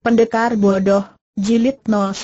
Pendekar Bodoh, Jilid 01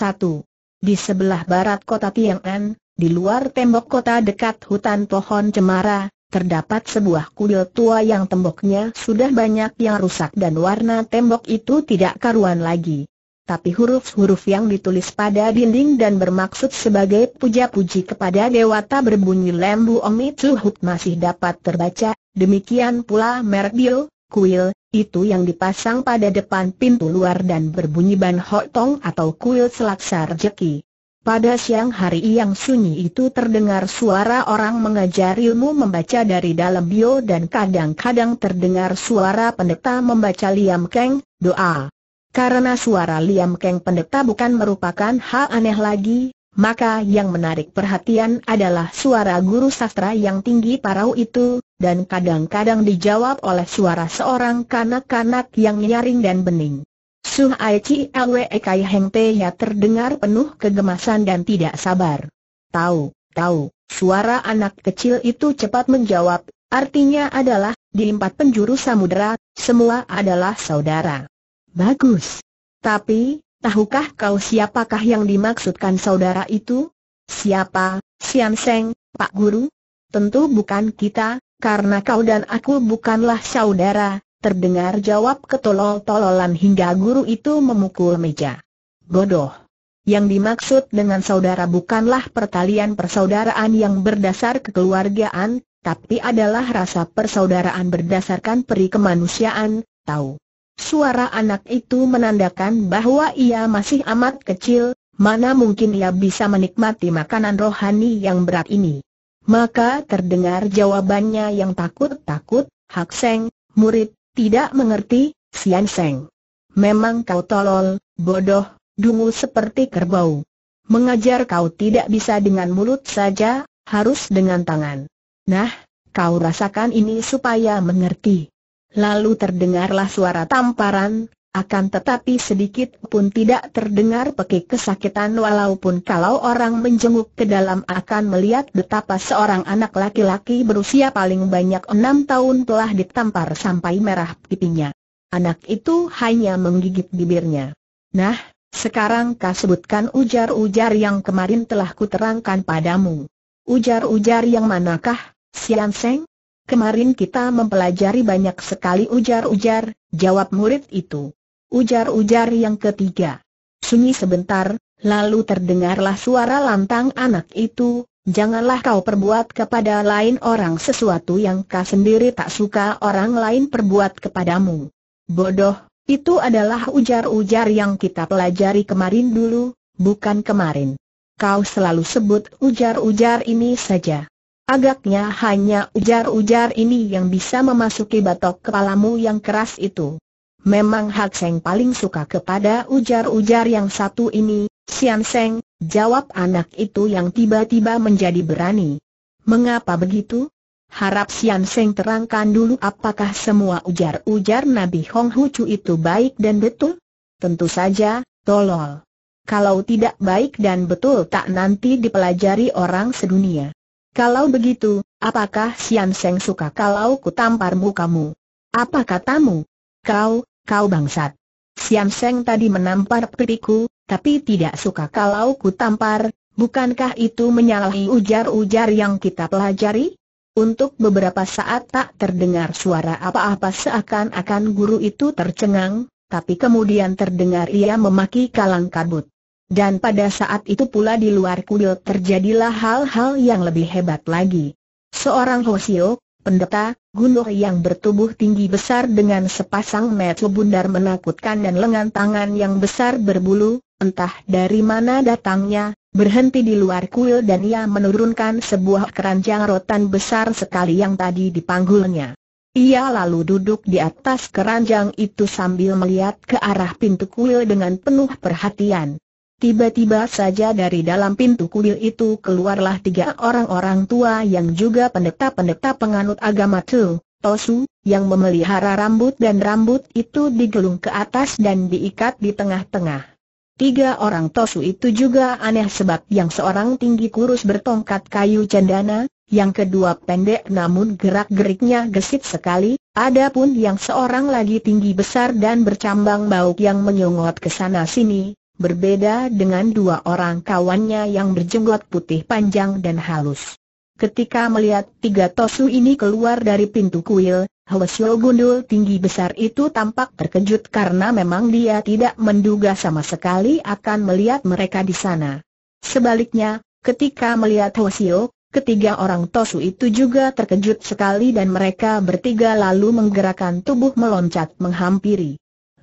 Di sebelah barat kota Tiangan, di luar tembok kota dekat hutan pohon cemara, terdapat sebuah kuil tua yang temboknya sudah banyak yang rusak dan warna tembok itu tidak karuan lagi. Tapi huruf-huruf yang ditulis pada dinding dan bermaksud sebagai puja-puji kepada dewata berbunyi lembu omicuhut masih dapat terbaca, demikian pula bil kuil, itu yang dipasang pada depan pintu luar dan berbunyi ban hotong atau kuil selaksar jeki. Pada siang hari yang sunyi itu terdengar suara orang mengajar ilmu membaca dari dalam bio dan kadang-kadang terdengar suara pendeta membaca Liam Keng, doa. Karena suara Liam Keng pendeta bukan merupakan hal aneh lagi, maka yang menarik perhatian adalah suara guru sastra yang tinggi parau itu, dan kadang-kadang dijawab oleh suara seorang kanak-kanak yang nyaring dan bening. Suh Aichi Lwe Kai Heng Teya terdengar penuh kegemasan dan tidak sabar. Tahu, tahu, suara anak kecil itu cepat menjawab, artinya adalah, di empat penjuru samudera, semua adalah saudara. Bagus. Tapi, tahukah kau siapakah yang dimaksudkan saudara itu? Siapa, Siam Seng, Pak Guru? Tentu bukan kita, karena kau dan aku bukanlah saudara, terdengar jawab ketolol-tololan hingga guru itu memukul meja. Bodoh. Yang dimaksud dengan saudara bukanlah pertalian persaudaraan yang berdasar kekeluargaan, tapi adalah rasa persaudaraan berdasarkan peri kemanusiaan, tahu. Suara anak itu menandakan bahwa ia masih amat kecil, mana mungkin ia bisa menikmati makanan rohani yang berat ini. Maka terdengar jawabannya yang takut-takut, Hak Seng, murid, tidak mengerti, Sian Seng. Memang kau tolol, bodoh, dungu seperti kerbau. Mengajar kau tidak bisa dengan mulut saja, harus dengan tangan. Nah, kau rasakan ini supaya mengerti. Lalu terdengarlah suara tamparan, akan tetapi sedikit pun tidak terdengar pekik kesakitan walaupun kalau orang menjenguk ke dalam akan melihat betapa seorang anak laki-laki berusia paling banyak enam tahun telah ditampar sampai merah pipinya. Anak itu hanya menggigit bibirnya. Nah, sekarang kau sebutkan ujar-ujar yang kemarin telah kuterangkan padamu. Ujar-ujar yang manakah, Sian Seng? Kemarin kita mempelajari banyak sekali ujar-ujar, jawab murid itu. Ujar-ujar yang ketiga. Sunyi sebentar, lalu terdengarlah suara lantang anak itu, janganlah kau perbuat kepada lain orang sesuatu yang kau sendiri tak suka orang lain perbuat kepadamu. Bodoh, itu adalah ujar-ujar yang kita pelajari kemarin dulu, bukan kemarin. Kau selalu sebut ujar-ujar ini saja. Agaknya hanya ujar-ujar ini yang bisa memasuki batok kepalamu yang keras itu. Memang Hak Seng paling suka kepada ujar-ujar yang satu ini, Sian Seng, jawab anak itu yang tiba-tiba menjadi berani. Mengapa begitu? Harap Sian Seng terangkan dulu apakah semua ujar-ujar Nabi Hong Hu Chu itu baik dan betul? Tentu saja, tolol. Kalau tidak baik dan betul tak nanti dipelajari orang sedunia. Kalau begitu, apakah Sian Seng suka kalau ku tampar mukamu? Apa katamu? Kau, kau bangsat. Sian Seng tadi menampar pipiku, tapi tidak suka kalau ku tampar, bukankah itu menyalahi ujar-ujar yang kita pelajari? Untuk beberapa saat tak terdengar suara apa-apa seakan-akan guru itu tercengang, tapi kemudian terdengar ia memaki kalang kabut. Dan pada saat itu pula di luar kuil terjadilah hal-hal yang lebih hebat lagi. Seorang Hosio, pendeta, gunung yang bertubuh tinggi besar dengan sepasang mata bundar menakutkan dan lengan tangan yang besar berbulu, entah dari mana datangnya, berhenti di luar kuil dan ia menurunkan sebuah keranjang rotan besar sekali yang tadi dipanggulnya. Ia lalu duduk di atas keranjang itu sambil melihat ke arah pintu kuil dengan penuh perhatian. Tiba-tiba saja dari dalam pintu kuil itu keluarlah tiga orang-orang tua yang juga pendeta-pendeta penganut agama Tu, Tosu, yang memelihara rambut dan rambut itu digelung ke atas dan diikat di tengah-tengah. Tiga orang Tosu itu juga aneh sebab yang seorang tinggi kurus bertongkat kayu cendana, yang kedua pendek namun gerak-geriknya gesit sekali, adapun yang seorang lagi tinggi besar dan bercambang bauk yang menyongot ke sana sini, berbeda dengan dua orang kawannya yang berjenggot putih panjang dan halus. Ketika melihat tiga tosu ini keluar dari pintu kuil, Hwesyo gundul tinggi besar itu tampak terkejut karena memang dia tidak menduga sama sekali akan melihat mereka di sana. Sebaliknya, ketika melihat Hwesyo, ketiga orang tosu itu juga terkejut sekali dan mereka bertiga lalu menggerakkan tubuh meloncat menghampiri.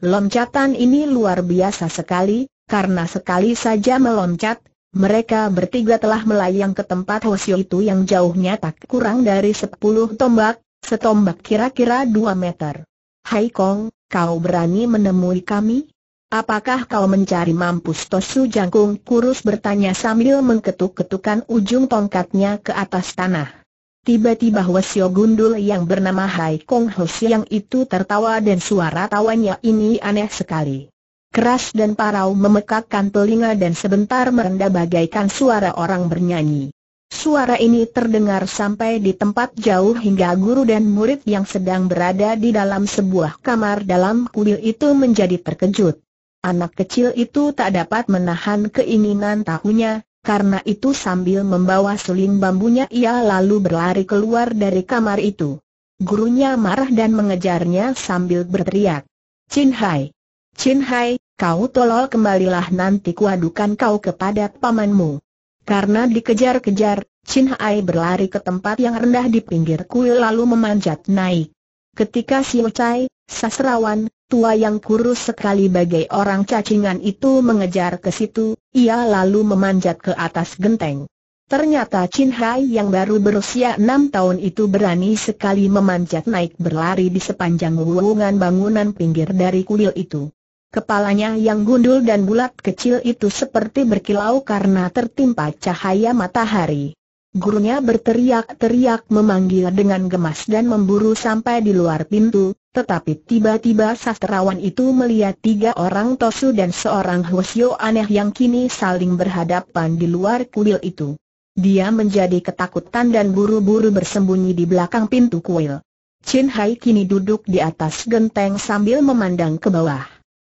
Loncatan ini luar biasa sekali, karena sekali saja meloncat, mereka bertiga telah melayang ke tempat Hosio itu yang jauhnya tak kurang dari sepuluh tombak, setombak kira-kira dua meter. Hai Kong, kau berani menemui kami? Apakah kau mencari mampus Tosu Jangkung kurus bertanya sambil mengketuk-ketukan ujung tongkatnya ke atas tanah. Tiba-tiba Hosio gundul yang bernama Hai Kong Hosio yang itu tertawa dan suara tawanya ini aneh sekali keras dan parau memekakkan telinga dan sebentar merendah bagaikan suara orang bernyanyi. Suara ini terdengar sampai di tempat jauh hingga guru dan murid yang sedang berada di dalam sebuah kamar dalam kuil itu menjadi terkejut. Anak kecil itu tak dapat menahan keinginan tahunya, karena itu sambil membawa suling bambunya ia lalu berlari keluar dari kamar itu. Gurunya marah dan mengejarnya sambil berteriak. Chin Hai! Chin Hai, Kau tolol kembalilah nanti kuadukan kau kepada pamanmu. Karena dikejar-kejar, Chin Hai berlari ke tempat yang rendah di pinggir kuil lalu memanjat naik. Ketika Siu Chai, sasrawan, tua yang kurus sekali bagai orang cacingan itu mengejar ke situ, ia lalu memanjat ke atas genteng. Ternyata Chin Hai yang baru berusia enam tahun itu berani sekali memanjat naik berlari di sepanjang wuungan bangunan pinggir dari kuil itu. Kepalanya yang gundul dan bulat kecil itu seperti berkilau karena tertimpa cahaya matahari. Gurunya berteriak-teriak memanggil dengan gemas dan memburu sampai di luar pintu, tetapi tiba-tiba sastrawan itu melihat tiga orang Tosu dan seorang Hwasyo aneh yang kini saling berhadapan di luar kuil itu. Dia menjadi ketakutan dan buru-buru bersembunyi di belakang pintu kuil. Chin Hai kini duduk di atas genteng sambil memandang ke bawah.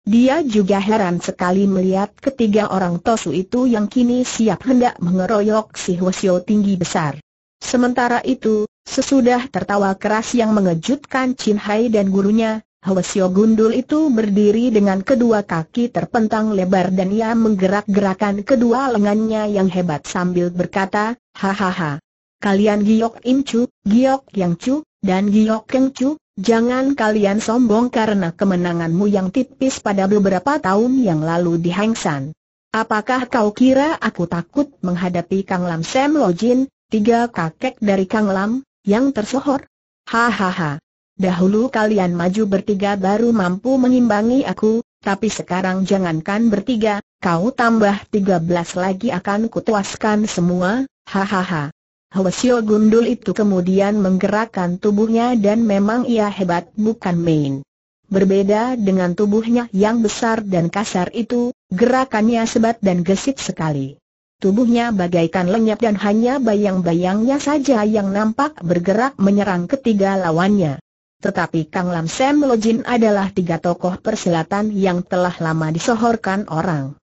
Dia juga heran sekali melihat ketiga orang Tosu itu yang kini siap hendak mengeroyok si Hwasyo tinggi besar. Sementara itu, sesudah tertawa keras yang mengejutkan Chin Hai dan gurunya, Hwasyo gundul itu berdiri dengan kedua kaki terpentang lebar dan ia menggerak-gerakan kedua lengannya yang hebat sambil berkata, Hahaha. Kalian Giok Im Giok Yang Chu, dan Giok Keng Chu, Jangan kalian sombong karena kemenanganmu yang tipis pada beberapa tahun yang lalu di Hengsan. Apakah kau kira aku takut menghadapi Kang Lam Sam Lojin, tiga kakek dari Kang Lam, yang tersohor? Hahaha. Dahulu kalian maju bertiga baru mampu mengimbangi aku, tapi sekarang jangankan bertiga, kau tambah tiga belas lagi akan kutuaskan semua, hahaha. Hwasyo gundul itu kemudian menggerakkan tubuhnya dan memang ia hebat bukan main. Berbeda dengan tubuhnya yang besar dan kasar itu, gerakannya sebat dan gesit sekali. Tubuhnya bagaikan lenyap dan hanya bayang-bayangnya saja yang nampak bergerak menyerang ketiga lawannya. Tetapi Kang Lam Sam Lojin adalah tiga tokoh persilatan yang telah lama disohorkan orang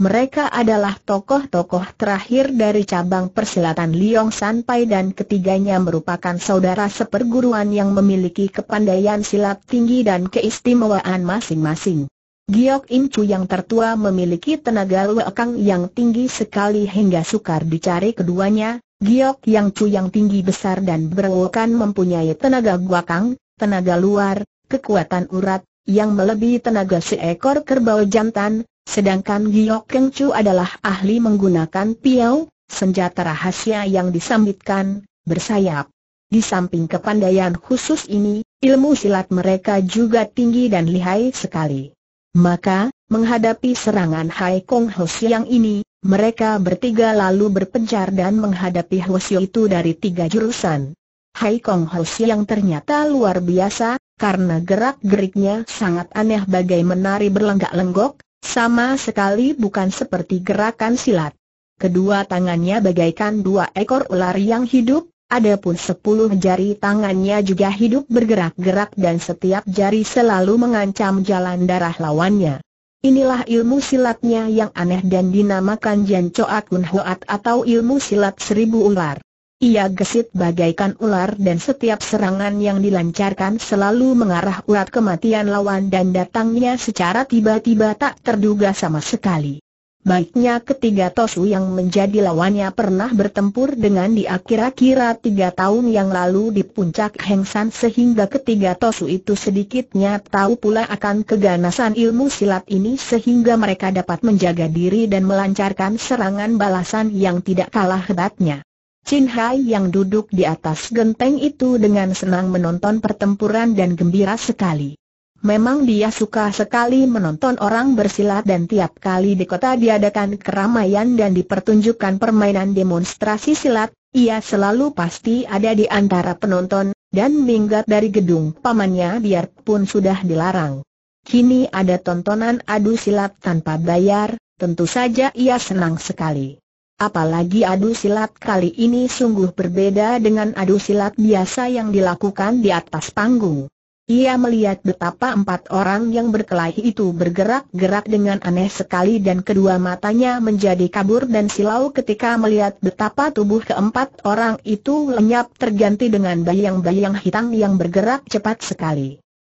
mereka adalah tokoh-tokoh terakhir dari cabang persilatan Liong Sanpai dan ketiganya merupakan saudara seperguruan yang memiliki kepandaian silat tinggi dan keistimewaan masing-masing. Giok Im Chu yang tertua memiliki tenaga luakang yang tinggi sekali hingga sukar dicari keduanya, Giok Yang Chu yang tinggi besar dan berwokan mempunyai tenaga guakang, tenaga luar, kekuatan urat, yang melebihi tenaga seekor kerbau jantan, sedangkan Giok Keng Chu adalah ahli menggunakan piau, senjata rahasia yang disambitkan, bersayap. Di samping kepandaian khusus ini, ilmu silat mereka juga tinggi dan lihai sekali. Maka, menghadapi serangan Hai Kong Ho Siang ini, mereka bertiga lalu berpencar dan menghadapi Siang itu dari tiga jurusan. Hai Kong Hoshi yang ternyata luar biasa, karena gerak-geriknya sangat aneh bagai menari berlenggak-lenggok, sama sekali bukan seperti gerakan silat. Kedua tangannya bagaikan dua ekor ular yang hidup, adapun sepuluh jari tangannya juga hidup bergerak-gerak dan setiap jari selalu mengancam jalan darah lawannya. Inilah ilmu silatnya yang aneh dan dinamakan Jan Choa Kun Hoat atau ilmu silat seribu ular. Ia gesit bagaikan ular dan setiap serangan yang dilancarkan selalu mengarah urat kematian lawan dan datangnya secara tiba-tiba tak terduga sama sekali. Baiknya ketiga Tosu yang menjadi lawannya pernah bertempur dengan di akhir-akhir tiga tahun yang lalu di puncak Hengsan sehingga ketiga Tosu itu sedikitnya tahu pula akan keganasan ilmu silat ini sehingga mereka dapat menjaga diri dan melancarkan serangan balasan yang tidak kalah hebatnya. Chin Hai yang duduk di atas genteng itu dengan senang menonton pertempuran dan gembira sekali. Memang dia suka sekali menonton orang bersilat dan tiap kali di kota diadakan keramaian dan dipertunjukkan permainan demonstrasi silat, ia selalu pasti ada di antara penonton, dan minggat dari gedung pamannya biarpun sudah dilarang. Kini ada tontonan adu silat tanpa bayar, tentu saja ia senang sekali. Apalagi adu silat kali ini sungguh berbeda dengan adu silat biasa yang dilakukan di atas panggung. Ia melihat betapa empat orang yang berkelahi itu bergerak-gerak dengan aneh sekali dan kedua matanya menjadi kabur dan silau ketika melihat betapa tubuh keempat orang itu lenyap terganti dengan bayang-bayang hitam yang bergerak cepat sekali.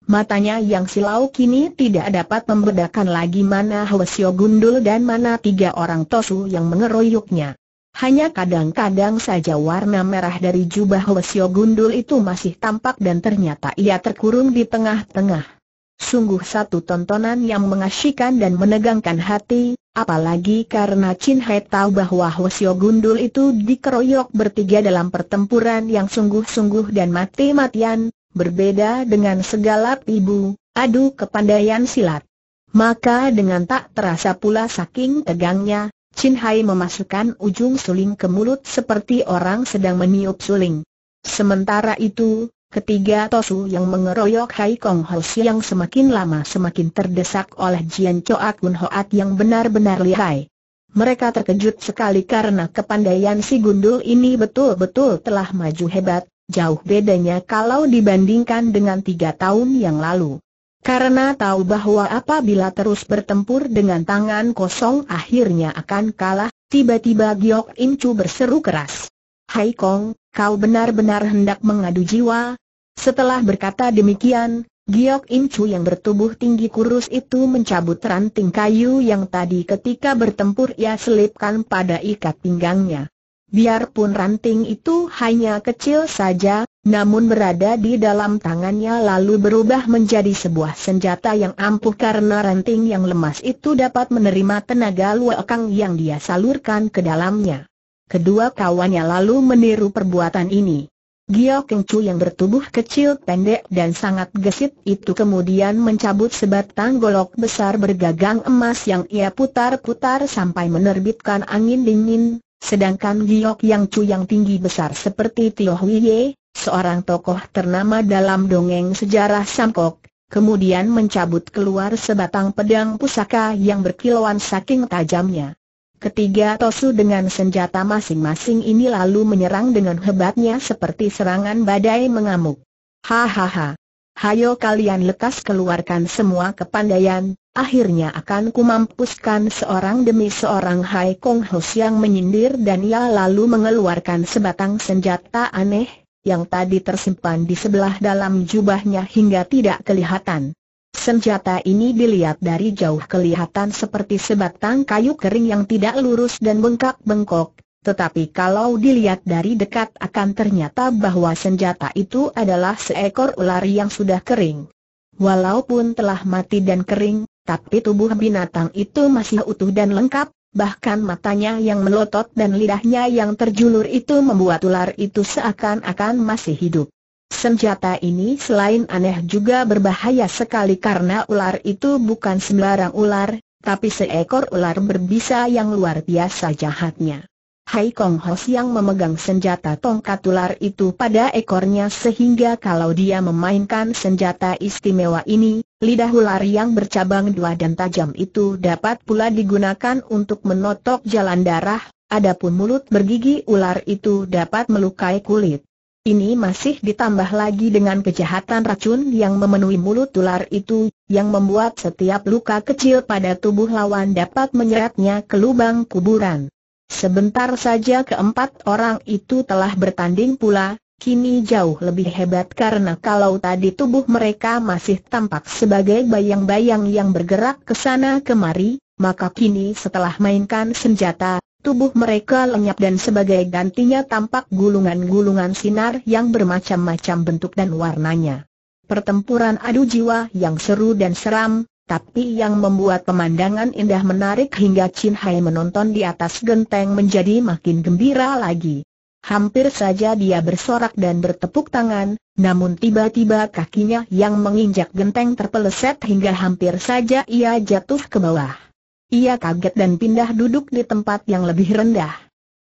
Matanya yang silau kini tidak dapat membedakan lagi mana Hwasyo Gundul dan mana tiga orang Tosu yang mengeroyoknya. Hanya kadang-kadang saja warna merah dari jubah Hwasyo Gundul itu masih tampak dan ternyata ia terkurung di tengah-tengah. Sungguh satu tontonan yang mengasyikan dan menegangkan hati, apalagi karena Chin Hai tahu bahwa Hwasyo Gundul itu dikeroyok bertiga dalam pertempuran yang sungguh-sungguh dan mati-matian, Berbeda dengan segala ibu, adu kepandaian silat. Maka dengan tak terasa pula saking tegangnya, Chin Hai memasukkan ujung suling ke mulut seperti orang sedang meniup suling. Sementara itu, ketiga Tosu yang mengeroyok Hai Kong Ho yang semakin lama semakin terdesak oleh Jian Choa Gun Hoat yang benar-benar lihai. Mereka terkejut sekali karena kepandaian si gundul ini betul-betul telah maju hebat, jauh bedanya kalau dibandingkan dengan tiga tahun yang lalu. Karena tahu bahwa apabila terus bertempur dengan tangan kosong akhirnya akan kalah, tiba-tiba Giok Im Chu berseru keras. Hai Kong, kau benar-benar hendak mengadu jiwa? Setelah berkata demikian, Giok Im Chu yang bertubuh tinggi kurus itu mencabut ranting kayu yang tadi ketika bertempur ia selipkan pada ikat pinggangnya. Biarpun ranting itu hanya kecil saja, namun berada di dalam tangannya lalu berubah menjadi sebuah senjata yang ampuh karena ranting yang lemas itu dapat menerima tenaga luakang yang dia salurkan ke dalamnya. Kedua kawannya lalu meniru perbuatan ini. Gio Kengcu yang bertubuh kecil pendek dan sangat gesit itu kemudian mencabut sebatang golok besar bergagang emas yang ia putar-putar sampai menerbitkan angin dingin, Sedangkan giok yang cu yang tinggi besar seperti Tio Huiye, seorang tokoh ternama dalam dongeng sejarah Samkok, kemudian mencabut keluar sebatang pedang pusaka yang berkilauan saking tajamnya. Ketiga Tosu dengan senjata masing-masing ini lalu menyerang dengan hebatnya seperti serangan badai mengamuk. Hahaha hayo kalian lekas keluarkan semua kepandaian, akhirnya akan kumampuskan seorang demi seorang Hai Kong Hos yang menyindir dan ia lalu mengeluarkan sebatang senjata aneh, yang tadi tersimpan di sebelah dalam jubahnya hingga tidak kelihatan. Senjata ini dilihat dari jauh kelihatan seperti sebatang kayu kering yang tidak lurus dan bengkak-bengkok, tetapi kalau dilihat dari dekat akan ternyata bahwa senjata itu adalah seekor ular yang sudah kering. Walaupun telah mati dan kering, tapi tubuh binatang itu masih utuh dan lengkap, bahkan matanya yang melotot dan lidahnya yang terjulur itu membuat ular itu seakan-akan masih hidup. Senjata ini selain aneh juga berbahaya sekali karena ular itu bukan sembarang ular, tapi seekor ular berbisa yang luar biasa jahatnya. Hai Kong Hos yang memegang senjata tongkat ular itu pada ekornya sehingga kalau dia memainkan senjata istimewa ini, lidah ular yang bercabang dua dan tajam itu dapat pula digunakan untuk menotok jalan darah, adapun mulut bergigi ular itu dapat melukai kulit. Ini masih ditambah lagi dengan kejahatan racun yang memenuhi mulut ular itu, yang membuat setiap luka kecil pada tubuh lawan dapat menyeretnya ke lubang kuburan. Sebentar saja keempat orang itu telah bertanding pula, kini jauh lebih hebat karena kalau tadi tubuh mereka masih tampak sebagai bayang-bayang yang bergerak ke sana kemari, maka kini setelah mainkan senjata, tubuh mereka lenyap dan sebagai gantinya tampak gulungan-gulungan sinar yang bermacam-macam bentuk dan warnanya. Pertempuran adu jiwa yang seru dan seram, tapi yang membuat pemandangan indah menarik hingga Chin Hai menonton di atas genteng menjadi makin gembira lagi. Hampir saja dia bersorak dan bertepuk tangan, namun tiba-tiba kakinya yang menginjak genteng terpeleset hingga hampir saja ia jatuh ke bawah. Ia kaget dan pindah duduk di tempat yang lebih rendah.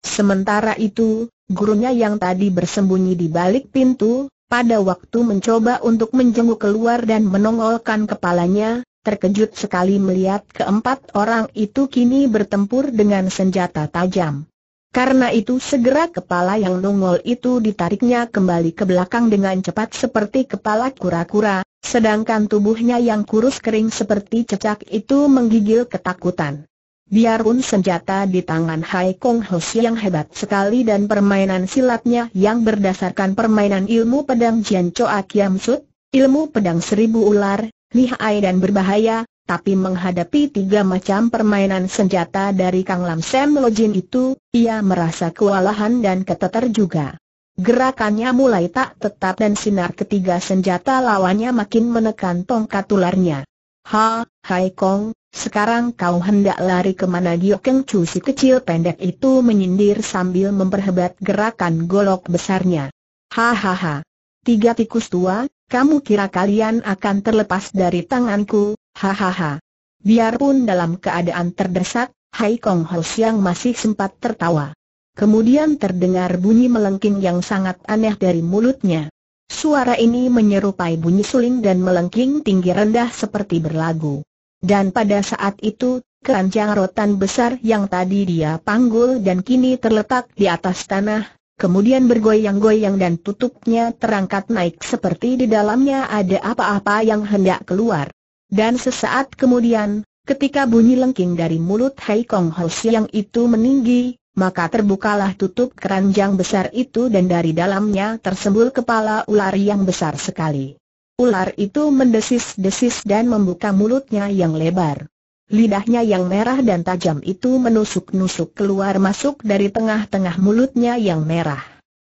Sementara itu, gurunya yang tadi bersembunyi di balik pintu, pada waktu mencoba untuk menjenguk keluar dan menongolkan kepalanya, terkejut sekali melihat keempat orang itu kini bertempur dengan senjata tajam. Karena itu segera kepala yang nongol itu ditariknya kembali ke belakang dengan cepat seperti kepala kura-kura, sedangkan tubuhnya yang kurus kering seperti cecak itu menggigil ketakutan. Biarpun senjata di tangan Hai Kong Hos yang hebat sekali dan permainan silatnya yang berdasarkan permainan ilmu pedang Jian Choa Kiam Sut, ilmu pedang seribu ular, lihai dan berbahaya, tapi menghadapi tiga macam permainan senjata dari Kang Lam Sam Lojin itu, ia merasa kewalahan dan keteter juga. Gerakannya mulai tak tetap dan sinar ketiga senjata lawannya makin menekan tongkat tularnya. Ha, Hai Kong, sekarang kau hendak lari kemana Giokeng Chu si kecil pendek itu menyindir sambil memperhebat gerakan golok besarnya. Hahaha. Tiga tikus tua, kamu kira kalian akan terlepas dari tanganku, hahaha. Biarpun dalam keadaan terdesak, Hai Kong Ho Siang masih sempat tertawa. Kemudian terdengar bunyi melengking yang sangat aneh dari mulutnya. Suara ini menyerupai bunyi suling dan melengking tinggi rendah seperti berlagu. Dan pada saat itu, keranjang rotan besar yang tadi dia panggul dan kini terletak di atas tanah, kemudian bergoyang-goyang dan tutupnya terangkat naik seperti di dalamnya ada apa-apa yang hendak keluar. Dan sesaat kemudian, ketika bunyi lengking dari mulut Hai Kong Ho Siang itu meninggi, maka terbukalah tutup keranjang besar itu dan dari dalamnya tersembul kepala ular yang besar sekali. Ular itu mendesis-desis dan membuka mulutnya yang lebar. Lidahnya yang merah dan tajam itu menusuk-nusuk keluar masuk dari tengah-tengah mulutnya yang merah.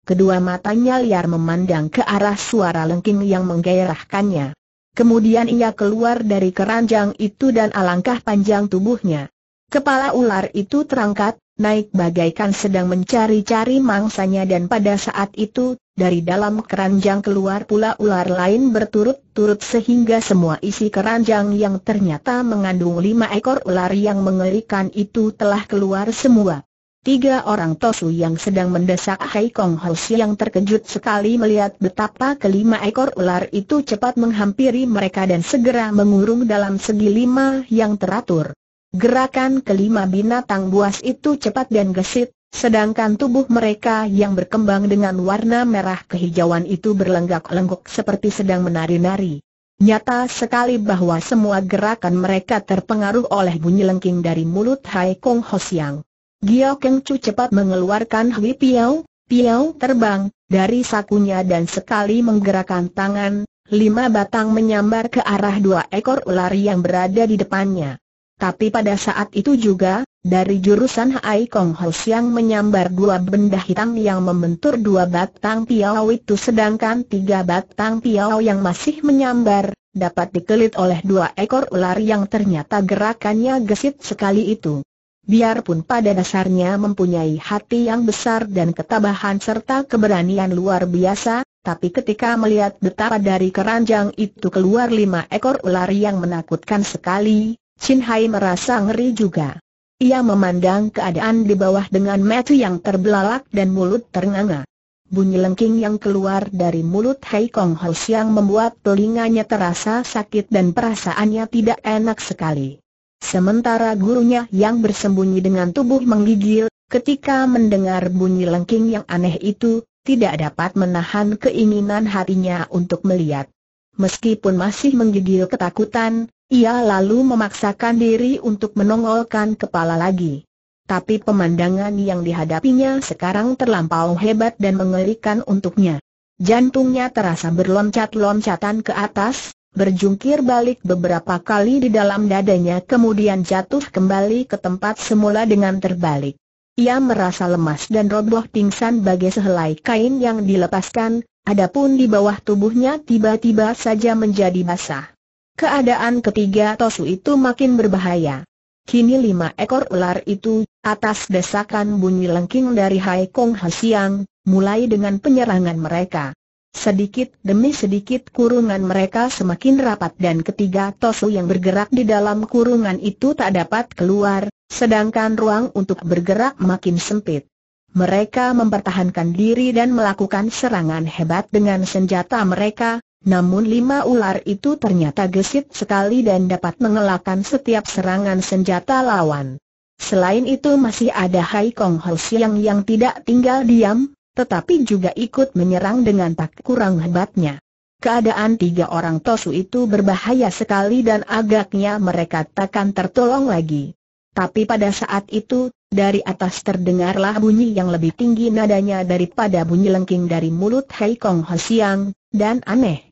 Kedua matanya liar memandang ke arah suara lengking yang menggairahkannya. Kemudian ia keluar dari keranjang itu dan alangkah panjang tubuhnya. Kepala ular itu terangkat, naik bagaikan sedang mencari-cari mangsanya dan pada saat itu, dari dalam keranjang keluar pula ular lain berturut-turut sehingga semua isi keranjang yang ternyata mengandung lima ekor ular yang mengerikan itu telah keluar semua. Tiga orang Tosu yang sedang mendesak Hai Kong Hoshi yang terkejut sekali melihat betapa kelima ekor ular itu cepat menghampiri mereka dan segera mengurung dalam segi lima yang teratur. Gerakan kelima binatang buas itu cepat dan gesit, Sedangkan tubuh mereka yang berkembang dengan warna merah kehijauan itu berlenggak-lenggok seperti sedang menari-nari. Nyata sekali bahwa semua gerakan mereka terpengaruh oleh bunyi lengking dari mulut Hai Kong Ho Siang. Giao Keng Chu cepat mengeluarkan Hui Piao, Piao terbang, dari sakunya dan sekali menggerakkan tangan, lima batang menyambar ke arah dua ekor ular yang berada di depannya. Tapi pada saat itu juga, dari jurusan Hai Kong Hos yang menyambar dua benda hitam yang membentur dua batang piau itu sedangkan tiga batang piau yang masih menyambar, dapat dikelit oleh dua ekor ular yang ternyata gerakannya gesit sekali itu. Biarpun pada dasarnya mempunyai hati yang besar dan ketabahan serta keberanian luar biasa, tapi ketika melihat betapa dari keranjang itu keluar lima ekor ular yang menakutkan sekali, Chin Hai merasa ngeri juga. Ia memandang keadaan di bawah dengan metu yang terbelalak dan mulut ternganga. Bunyi lengking yang keluar dari mulut Hai Kong Ho yang membuat telinganya terasa sakit dan perasaannya tidak enak sekali. Sementara gurunya yang bersembunyi dengan tubuh menggigil, ketika mendengar bunyi lengking yang aneh itu, tidak dapat menahan keinginan hatinya untuk melihat. Meskipun masih menggigil ketakutan, ia lalu memaksakan diri untuk menongolkan kepala lagi. Tapi pemandangan yang dihadapinya sekarang terlampau hebat dan mengerikan untuknya. Jantungnya terasa berloncat-loncatan ke atas, berjungkir balik beberapa kali di dalam dadanya kemudian jatuh kembali ke tempat semula dengan terbalik. Ia merasa lemas dan roboh pingsan bagai sehelai kain yang dilepaskan, adapun di bawah tubuhnya tiba-tiba saja menjadi basah. Keadaan ketiga Tosu itu makin berbahaya. Kini lima ekor ular itu, atas desakan bunyi lengking dari Hai Kong Siang, mulai dengan penyerangan mereka. Sedikit demi sedikit kurungan mereka semakin rapat dan ketiga Tosu yang bergerak di dalam kurungan itu tak dapat keluar, sedangkan ruang untuk bergerak makin sempit. Mereka mempertahankan diri dan melakukan serangan hebat dengan senjata mereka, namun lima ular itu ternyata gesit sekali dan dapat mengelakkan setiap serangan senjata lawan. Selain itu masih ada Hai Kong Ho Siang yang tidak tinggal diam, tetapi juga ikut menyerang dengan tak kurang hebatnya. Keadaan tiga orang Tosu itu berbahaya sekali dan agaknya mereka takkan tertolong lagi. Tapi pada saat itu, dari atas terdengarlah bunyi yang lebih tinggi nadanya daripada bunyi lengking dari mulut Hai Kong Ho Siang, dan aneh,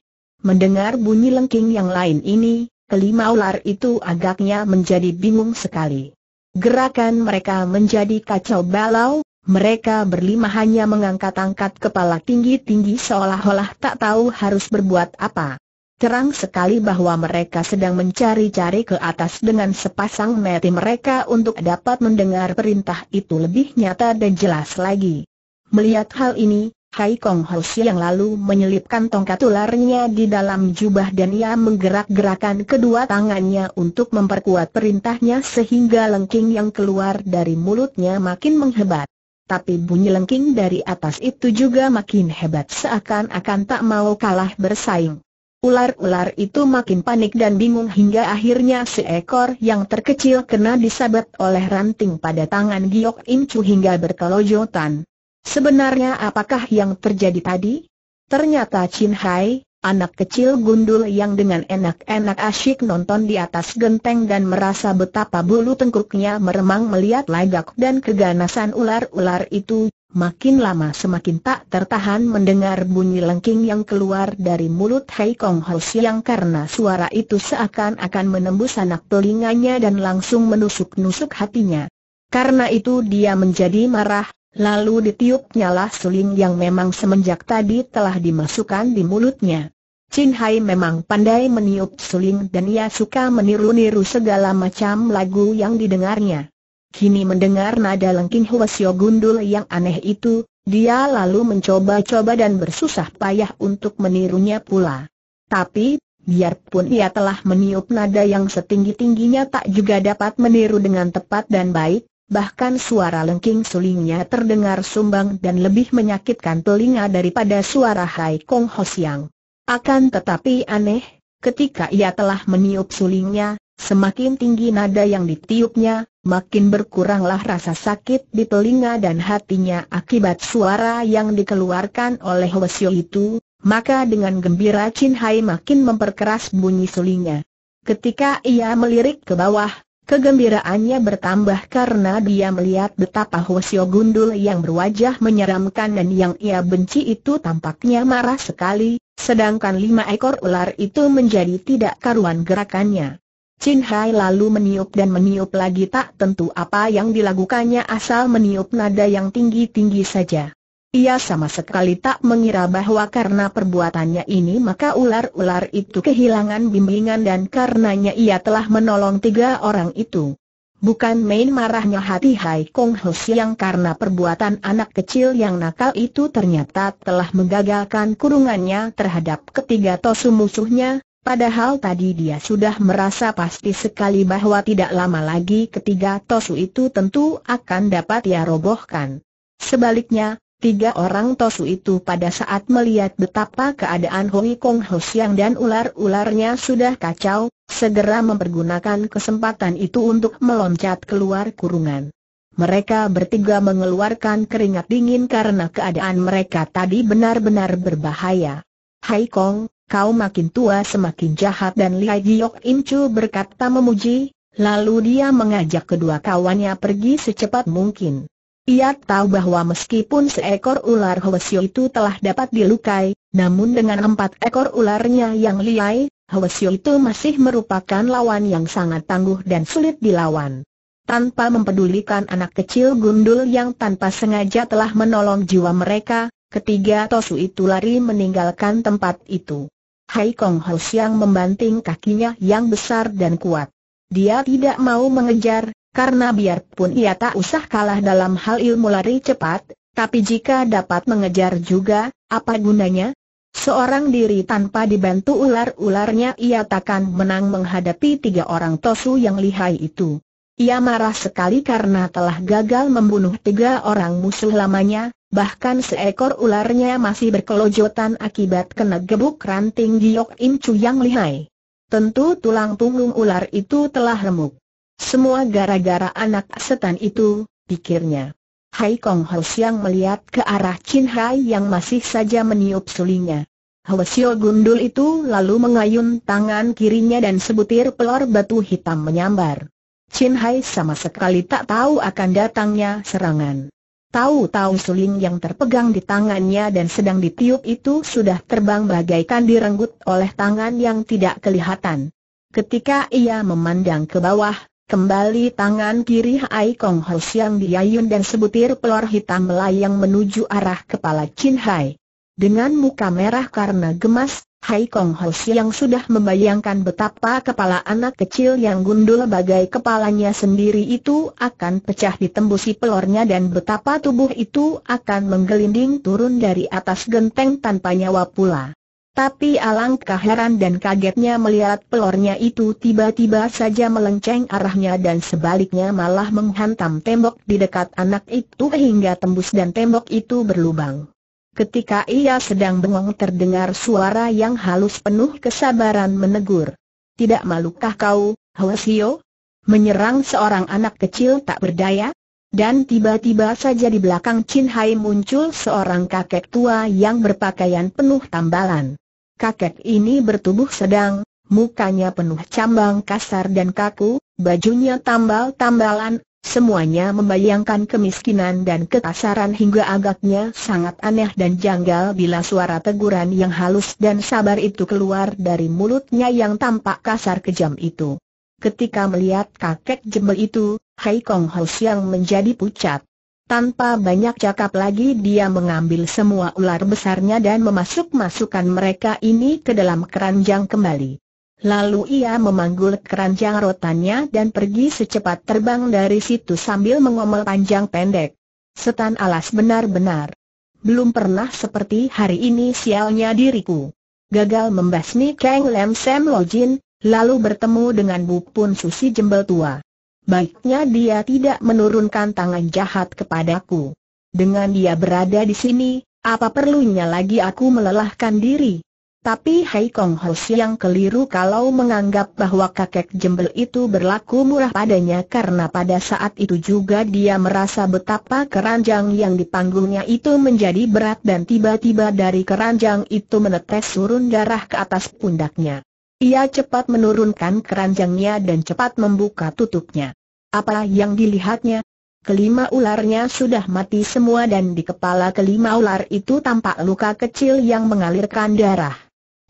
Mendengar bunyi lengking yang lain ini, kelima ular itu agaknya menjadi bingung sekali. Gerakan mereka menjadi kacau balau, mereka berlima hanya mengangkat-angkat kepala tinggi-tinggi seolah-olah tak tahu harus berbuat apa. Terang sekali bahwa mereka sedang mencari-cari ke atas dengan sepasang mata mereka untuk dapat mendengar perintah itu lebih nyata dan jelas lagi. Melihat hal ini, Kai Kong Hoshi yang lalu menyelipkan tongkat ularnya di dalam jubah dan ia menggerak-gerakan kedua tangannya untuk memperkuat perintahnya sehingga lengking yang keluar dari mulutnya makin menghebat. Tapi bunyi lengking dari atas itu juga makin hebat seakan-akan tak mau kalah bersaing. Ular-ular itu makin panik dan bingung hingga akhirnya seekor yang terkecil kena disabet oleh ranting pada tangan Giok Im Chu hingga berkelojotan. Sebenarnya apakah yang terjadi tadi? Ternyata Chin Hai, anak kecil gundul yang dengan enak-enak asyik nonton di atas genteng dan merasa betapa bulu tengkuknya meremang melihat lagak dan keganasan ular-ular itu, makin lama semakin tak tertahan mendengar bunyi lengking yang keluar dari mulut Hai Kong Ho Siang karena suara itu seakan-akan menembus anak telinganya dan langsung menusuk-nusuk hatinya. Karena itu dia menjadi marah, Lalu ditiup nyala suling yang memang semenjak tadi telah dimasukkan di mulutnya. Chin Hai memang pandai meniup suling dan ia suka meniru-niru segala macam lagu yang didengarnya. Kini mendengar nada lengking Huasyo Gundul yang aneh itu, dia lalu mencoba-coba dan bersusah payah untuk menirunya pula. Tapi, biarpun ia telah meniup nada yang setinggi-tingginya tak juga dapat meniru dengan tepat dan baik, bahkan suara lengking sulingnya terdengar sumbang dan lebih menyakitkan telinga daripada suara Hai Kong Ho Siang. Akan tetapi aneh, ketika ia telah meniup sulingnya, semakin tinggi nada yang ditiupnya, makin berkuranglah rasa sakit di telinga dan hatinya akibat suara yang dikeluarkan oleh Wesio itu, maka dengan gembira Chin Hai makin memperkeras bunyi sulingnya. Ketika ia melirik ke bawah, Kegembiraannya bertambah karena dia melihat betapa Hosio Gundul yang berwajah menyeramkan dan yang ia benci itu tampaknya marah sekali, sedangkan lima ekor ular itu menjadi tidak karuan gerakannya. Chin Hai lalu meniup dan meniup lagi tak tentu apa yang dilakukannya asal meniup nada yang tinggi-tinggi saja. Ia sama sekali tak mengira bahwa karena perbuatannya ini maka ular-ular itu kehilangan bimbingan dan karenanya ia telah menolong tiga orang itu. Bukan main marahnya hati Hai Kong Ho yang karena perbuatan anak kecil yang nakal itu ternyata telah menggagalkan kurungannya terhadap ketiga tosu musuhnya, padahal tadi dia sudah merasa pasti sekali bahwa tidak lama lagi ketiga tosu itu tentu akan dapat ia robohkan. Sebaliknya, Tiga orang Tosu itu pada saat melihat betapa keadaan Hong Kong Ho Siang dan ular-ularnya sudah kacau, segera mempergunakan kesempatan itu untuk meloncat keluar kurungan. Mereka bertiga mengeluarkan keringat dingin karena keadaan mereka tadi benar-benar berbahaya. Hai Kong, kau makin tua semakin jahat dan Liai Giok Im Chu berkata memuji, lalu dia mengajak kedua kawannya pergi secepat mungkin. Ia tahu bahwa meskipun seekor ular Hwasyo itu telah dapat dilukai, namun dengan empat ekor ularnya yang liai, Hwasyo itu masih merupakan lawan yang sangat tangguh dan sulit dilawan. Tanpa mempedulikan anak kecil gundul yang tanpa sengaja telah menolong jiwa mereka, ketiga Tosu itu lari meninggalkan tempat itu. Hai Kong Ho membanting kakinya yang besar dan kuat. Dia tidak mau mengejar, karena biarpun ia tak usah kalah dalam hal ilmu lari cepat, tapi jika dapat mengejar juga, apa gunanya? Seorang diri tanpa dibantu ular-ularnya ia takkan menang menghadapi tiga orang tosu yang lihai itu. Ia marah sekali karena telah gagal membunuh tiga orang musuh lamanya, bahkan seekor ularnya masih berkelojotan akibat kena gebuk ranting giok incu yang lihai. Tentu tulang punggung ular itu telah remuk. Semua gara-gara anak setan itu, pikirnya. Hai Kong Ho Siang melihat ke arah Chin Hai yang masih saja meniup sulinya. Hwasyo gundul itu lalu mengayun tangan kirinya dan sebutir pelor batu hitam menyambar. Chin Hai sama sekali tak tahu akan datangnya serangan. Tahu-tahu suling yang terpegang di tangannya dan sedang ditiup itu sudah terbang bagaikan direnggut oleh tangan yang tidak kelihatan. Ketika ia memandang ke bawah, Kembali tangan kiri Hai Kong Ho Siang diayun dan sebutir pelor hitam melayang menuju arah kepala Chin Hai. Dengan muka merah karena gemas, Hai Kong Ho Siang sudah membayangkan betapa kepala anak kecil yang gundul bagai kepalanya sendiri itu akan pecah ditembusi pelornya dan betapa tubuh itu akan menggelinding turun dari atas genteng tanpa nyawa pula. Tapi alangkah heran dan kagetnya melihat pelornya itu tiba-tiba saja melenceng arahnya dan sebaliknya malah menghantam tembok di dekat anak itu hingga tembus dan tembok itu berlubang. Ketika ia sedang bengong terdengar suara yang halus penuh kesabaran menegur. Tidak malukah kau, Hwasio? Menyerang seorang anak kecil tak berdaya? Dan tiba-tiba saja di belakang Chin Hai muncul seorang kakek tua yang berpakaian penuh tambalan kakek ini bertubuh sedang, mukanya penuh cambang kasar dan kaku, bajunya tambal-tambalan, semuanya membayangkan kemiskinan dan kekasaran hingga agaknya sangat aneh dan janggal bila suara teguran yang halus dan sabar itu keluar dari mulutnya yang tampak kasar kejam itu. Ketika melihat kakek jembel itu, Hai Kong Ho yang menjadi pucat. Tanpa banyak cakap lagi dia mengambil semua ular besarnya dan memasuk-masukkan mereka ini ke dalam keranjang kembali. Lalu ia memanggul keranjang rotannya dan pergi secepat terbang dari situ sambil mengomel panjang pendek. Setan alas benar-benar. Belum pernah seperti hari ini sialnya diriku. Gagal membasmi Kang Lem Sam Lojin, lalu bertemu dengan Pun Susi Jembel Tua. Baiknya dia tidak menurunkan tangan jahat kepadaku. Dengan dia berada di sini, apa perlunya lagi aku melelahkan diri? Tapi Hai Kong Ho yang keliru kalau menganggap bahwa kakek jembel itu berlaku murah padanya karena pada saat itu juga dia merasa betapa keranjang yang dipanggungnya itu menjadi berat dan tiba-tiba dari keranjang itu menetes surun darah ke atas pundaknya. Ia cepat menurunkan keranjangnya dan cepat membuka tutupnya. Apa yang dilihatnya? Kelima ularnya sudah mati semua dan di kepala kelima ular itu tampak luka kecil yang mengalirkan darah.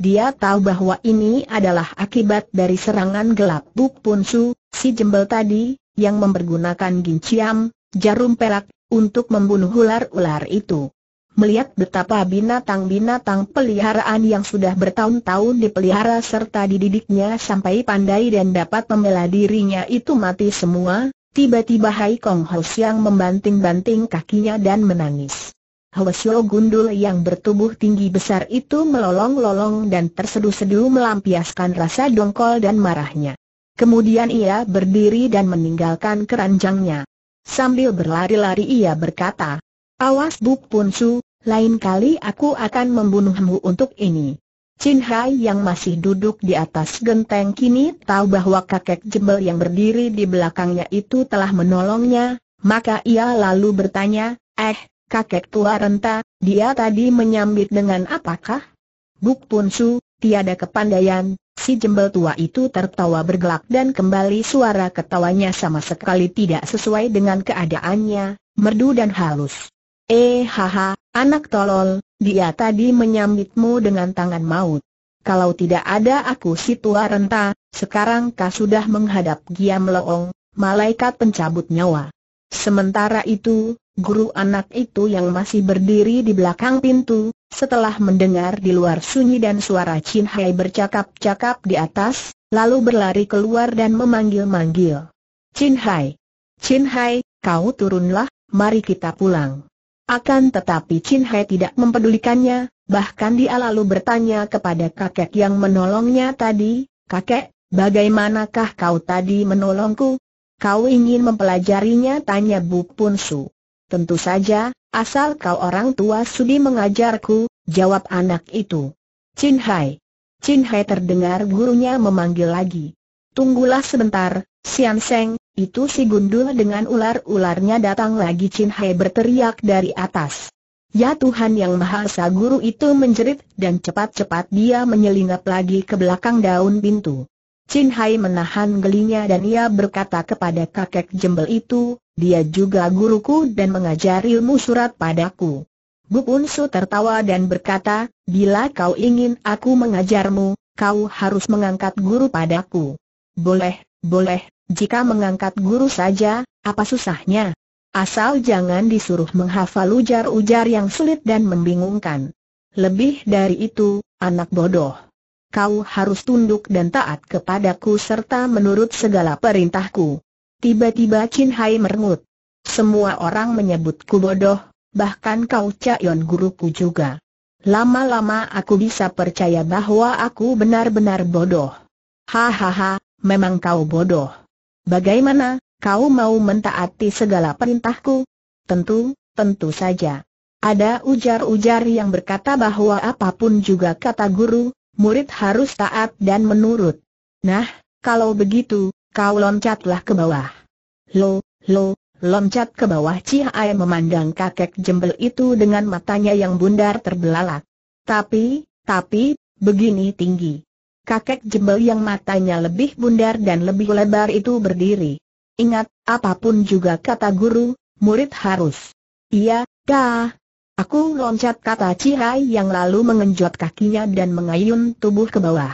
Dia tahu bahwa ini adalah akibat dari serangan gelap Buk Punsu, si jembel tadi, yang mempergunakan ginciam, jarum perak, untuk membunuh ular-ular itu melihat betapa binatang-binatang peliharaan yang sudah bertahun-tahun dipelihara serta dididiknya sampai pandai dan dapat membela dirinya itu mati semua, tiba-tiba Hai Kong Ho Siang membanting-banting kakinya dan menangis. Hwasyo gundul yang bertubuh tinggi besar itu melolong-lolong dan tersedu-sedu melampiaskan rasa dongkol dan marahnya. Kemudian ia berdiri dan meninggalkan keranjangnya. Sambil berlari-lari ia berkata, Awas Buk Pun Su, lain kali aku akan membunuhmu untuk ini. Chin Hai yang masih duduk di atas genteng kini tahu bahwa kakek jembel yang berdiri di belakangnya itu telah menolongnya, maka ia lalu bertanya, eh, kakek tua renta, dia tadi menyambit dengan apakah? Buk Pun Su, tiada kepandaian, si jembel tua itu tertawa bergelak dan kembali suara ketawanya sama sekali tidak sesuai dengan keadaannya, merdu dan halus. Eh haha, anak tolol, dia tadi menyambitmu dengan tangan maut. Kalau tidak ada aku si tua renta, sekarang kau sudah menghadap Giam Leong, malaikat pencabut nyawa. Sementara itu, guru anak itu yang masih berdiri di belakang pintu, setelah mendengar di luar sunyi dan suara Chin Hai bercakap-cakap di atas, lalu berlari keluar dan memanggil-manggil. Chin Hai! Chin Hai, kau turunlah, mari kita pulang. Akan tetapi Chin Hai tidak mempedulikannya, bahkan dia lalu bertanya kepada kakek yang menolongnya tadi, Kakek, bagaimanakah kau tadi menolongku? Kau ingin mempelajarinya tanya Bu Pun Su. Tentu saja, asal kau orang tua sudi mengajarku, jawab anak itu. Chin Hai. Chin Hai terdengar gurunya memanggil lagi. Tunggulah sebentar, Sian Seng, itu si gundul dengan ular-ularnya datang lagi Chin Hai berteriak dari atas. Ya Tuhan Yang Maha Esa Guru itu menjerit dan cepat-cepat dia menyelinap lagi ke belakang daun pintu. Chin Hai menahan gelinya dan ia berkata kepada kakek jembel itu, dia juga guruku dan mengajar ilmu surat padaku. Bu Punsu tertawa dan berkata, bila kau ingin aku mengajarmu, kau harus mengangkat guru padaku. Boleh, boleh, jika mengangkat guru saja, apa susahnya? Asal jangan disuruh menghafal ujar-ujar yang sulit dan membingungkan. Lebih dari itu, anak bodoh. Kau harus tunduk dan taat kepadaku serta menurut segala perintahku. Tiba-tiba Chin Hai merengut. Semua orang menyebutku bodoh, bahkan kau Cayon guruku juga. Lama-lama aku bisa percaya bahwa aku benar-benar bodoh. Hahaha, memang kau bodoh. Bagaimana, kau mau mentaati segala perintahku? Tentu, tentu saja. Ada ujar-ujar yang berkata bahwa apapun juga kata guru, murid harus taat dan menurut. Nah, kalau begitu, kau loncatlah ke bawah. Lo, lo, loncat ke bawah Cihai memandang kakek jembel itu dengan matanya yang bundar terbelalak. Tapi, tapi, begini tinggi kakek jembel yang matanya lebih bundar dan lebih lebar itu berdiri. Ingat, apapun juga kata guru, murid harus. Iya, dah. Aku loncat kata Cihai yang lalu mengenjot kakinya dan mengayun tubuh ke bawah.